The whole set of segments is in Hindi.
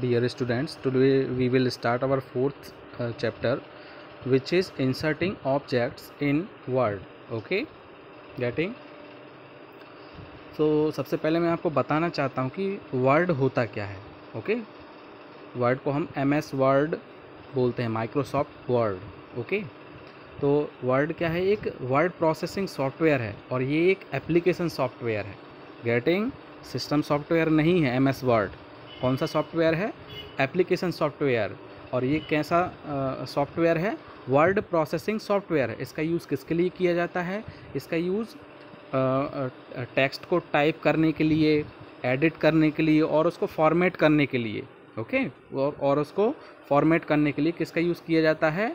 Dear students today we will start our fourth uh, chapter which is inserting objects in word okay getting so सबसे पहले मैं आपको बताना चाहता हूँ कि वर्ड होता क्या है ओके okay? वर्ड को हम एम एस वर्ड बोलते हैं माइक्रोसॉफ्ट वर्ड ओके तो वर्ड क्या है एक वर्ड प्रोसेसिंग सॉफ्टवेयर है और ये एक एप्लीकेशन सॉफ्टवेयर है गेटिंग सिस्टम सॉफ्टवेयर नहीं है एम एस वर्ड कौन सा सॉफ्टवेयर है एप्लीकेशन सॉफ्टवेयर और ये कैसा सॉफ्टवेयर है वर्ड प्रोसेसिंग सॉफ्टवेयर इसका यूज़ किसके लिए किया जाता है इसका यूज़ टेक्स्ट को टाइप करने के लिए एडिट करने के लिए और उसको फॉर्मेट करने के लिए ओके और, और उसको फॉर्मेट करने के लिए किसका यूज़ किया जाता है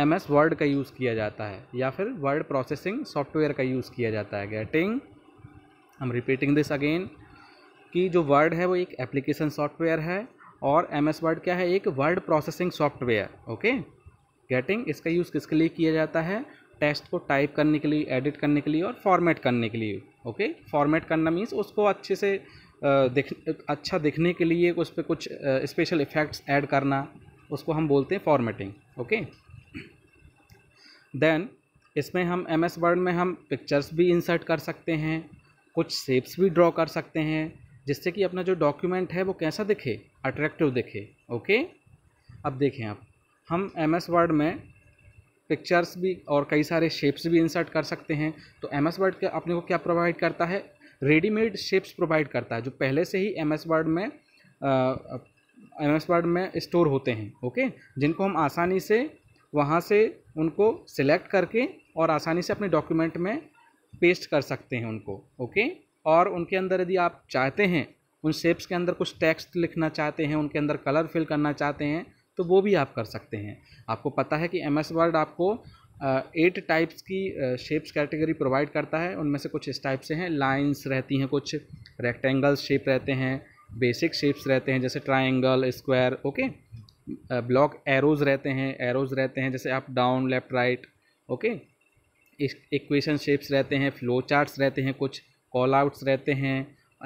एम एस वर्ड का यूज़ किया जाता है या फिर वर्ड प्रोसेसिंग सॉफ्टवेयर का यूज़ किया जाता है getting I'm repeating this again कि जो वर्ड है वो एक एप्लीकेशन सॉफ्टवेयर है और एम एस वर्ड क्या है एक word processing software okay getting इसका यूज़ किसके लिए किया जाता है टेक्स्ट को टाइप करने के लिए एडिट करने के लिए और फॉर्मेट करने के लिए ओके फॉर्मेट करना मीन्स उसको अच्छे से दिख अच्छा दिखने के लिए उस पर कुछ स्पेशल इफ़ेक्ट्स ऐड करना उसको हम बोलते हैं फॉर्मेटिंग ओके देन इसमें हम एम एस वर्ड में हम पिक्चर्स भी इंसर्ट कर सकते हैं कुछ शेप्स भी ड्रॉ कर सकते हैं जिससे कि अपना जो डॉक्यूमेंट है वो कैसा दिखे अट्रैक्टिव दिखे ओके अब देखें आप हम एम एस वर्ड में पिक्चर्स भी और कई सारे शेप्स भी इंसर्ट कर सकते हैं तो एम एस वर्ड अपने को क्या प्रोवाइड करता है रेडीमेड शेप्स प्रोवाइड करता है जो पहले से ही एम एस वर्ड में एम एस वर्ड में स्टोर होते हैं ओके जिनको हम आसानी से वहाँ से उनको सिलेक्ट करके और आसानी से अपने डॉक्यूमेंट में पेस्ट कर सकते हैं उनको ओके और उनके अंदर यदि आप चाहते हैं उन शेप्स के अंदर कुछ टेक्स्ट लिखना चाहते हैं उनके अंदर कलर फिल करना चाहते हैं तो वो भी आप कर सकते हैं आपको पता है कि एम एस वर्ड आपको एट टाइप्स की शेप्स कैटेगरी प्रोवाइड करता है उनमें से कुछ इस टाइप से हैं लाइंस रहती हैं कुछ रेक्टेंगल शेप रहते हैं बेसिक शेप्स रहते हैं जैसे triangle square okay block arrows रहते हैं एरोज रहते हैं जैसे आप down left right okay equation shapes रहते हैं फ्लो चार्ट्स रहते हैं कुछ कॉल आउट्स रहते हैं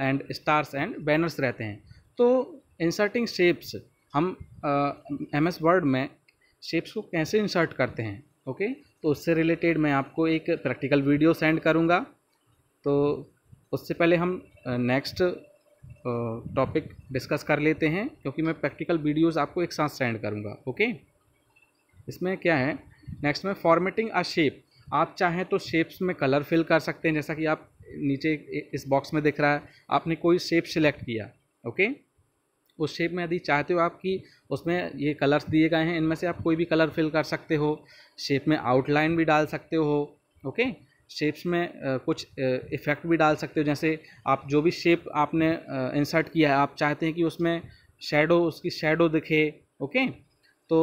एंड स्टार्स एंड बैनर्स रहते हैं तो इंसर्टिंग शेप्स हम एम एस वर्ड में शेप्स को कैसे इंसर्ट करते हैं ओके okay? तो उससे रिलेटेड मैं आपको एक प्रैक्टिकल वीडियो सेंड करूँगा तो उससे पहले हम नेक्स्ट टॉपिक डिस्कस कर लेते हैं क्योंकि मैं प्रैक्टिकल वीडियोस आपको एक साथ सेंड करूँगा ओके इसमें क्या है नेक्स्ट में फॉर्मेटिंग अ शेप आप चाहें तो शेप्स में कलर फिल कर सकते हैं जैसा कि आप नीचे इस बॉक्स में दिख रहा है आपने कोई शेप सिलेक्ट किया ओके उस शेप में यदि चाहते हो आप कि उसमें ये कलर्स दिए गए हैं इनमें से आप कोई भी कलर फिल कर सकते हो शेप में आउटलाइन भी डाल सकते हो ओके शेप्स में कुछ इफ़ेक्ट भी डाल सकते हो जैसे आप जो भी शेप आपने इंसर्ट किया है आप चाहते हैं कि उसमें शेडो उसकी शेडो दिखे ओके तो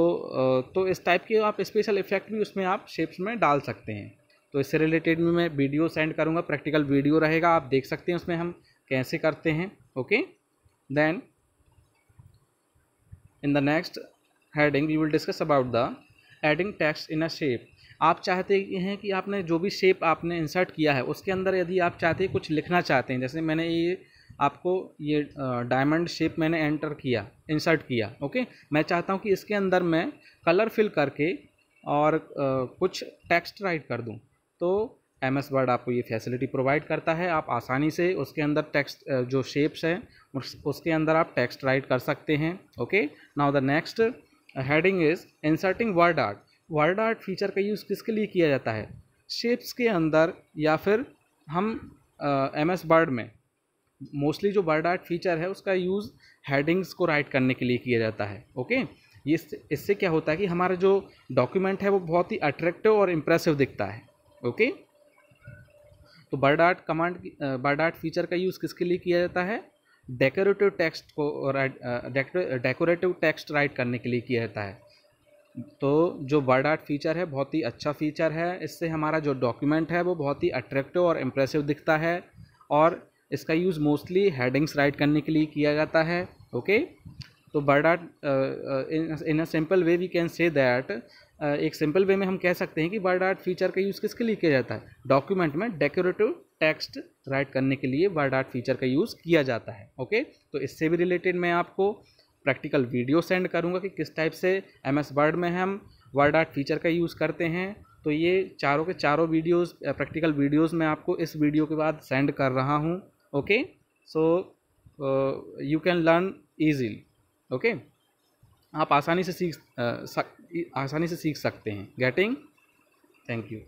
तो इस टाइप के आप स्पेशल इफ़ेक्ट भी उसमें आप शेप्स में डाल सकते हैं तो इससे रिलेटेड भी मैं वीडियो सेंड करूँगा प्रैक्टिकल वीडियो रहेगा आप देख सकते हैं उसमें हम कैसे करते हैं okay then in the next heading we will discuss about the adding text in a shape आप चाहते हैं कि आपने जो भी शेप आपने इंसर्ट किया है उसके अंदर यदि आप चाहते हैं कुछ लिखना चाहते हैं जैसे मैंने ये आपको ये डायमंड शेप मैंने एंटर किया इंसर्ट किया ओके मैं चाहता हूँ कि इसके अंदर मैं कलर फिल करके और आ, कुछ टेक्स्ट राइट कर दूँ तो एम एस वर्ड आपको ये फैसिलिटी प्रोवाइड करता है आप आसानी से उसके अंदर टेक्स्ट जो शेप्स हैं उस, उसके अंदर आप टेक्स्ट राइट कर सकते हैं okay now the next heading is inserting WordArt word art feature का यूज़ किसके लिए किया जाता है शेप्स के अंदर या फिर हम एम एस वर्ड में मोस्टली जो वर्ड आर्ट फीचर है उसका यूज़ हेडिंग्स को राइट करने के लिए किया जाता है ओके okay? इससे क्या होता है कि हमारा जो डॉक्यूमेंट है वो बहुत ही अट्रैक्टिव और इम्प्रेसिव दिखता है ओके तो आर्ट कमांड आर्ट फीचर का यूज़ किसके लिए किया जाता है डेकोरेटिव टेक्स्ट को डेकोरेटिव टेक्स्ट राइट करने के लिए किया जाता है तो जो आर्ट फीचर है बहुत ही अच्छा फीचर है इससे हमारा जो डॉक्यूमेंट है वो बहुत ही अट्रैक्टिव और इम्प्रेसिव दिखता है और इसका यूज़ मोस्टली हेडिंग्स राइट करने के लिए किया जाता है ओके तो WordArt in a simple way we can say that एक सिंपल वे में हम कह सकते हैं कि वर्ड आर्ट फीचर का यूज़ किसके लिए किया जाता है डॉक्यूमेंट में डेकोरेटिव टेक्स्ट राइट करने के लिए वर्ड आर्ट फीचर का यूज़ किया जाता है ओके तो इससे भी रिलेटेड मैं आपको प्रैक्टिकल वीडियो सेंड करूँगा कि किस टाइप से एम एस वर्ड में हम वर्ड आर्ट फीचर का यूज़ करते हैं तो ये चारों के चारों वीडियोस प्रैक्टिकल वीडियोस मैं आपको इस वीडियो के बाद सेंड कर रहा हूँ okay so you can learn easily okay आप आसानी से सीख uh, आसानी से सीख सकते हैं गेटिंग थैंक यू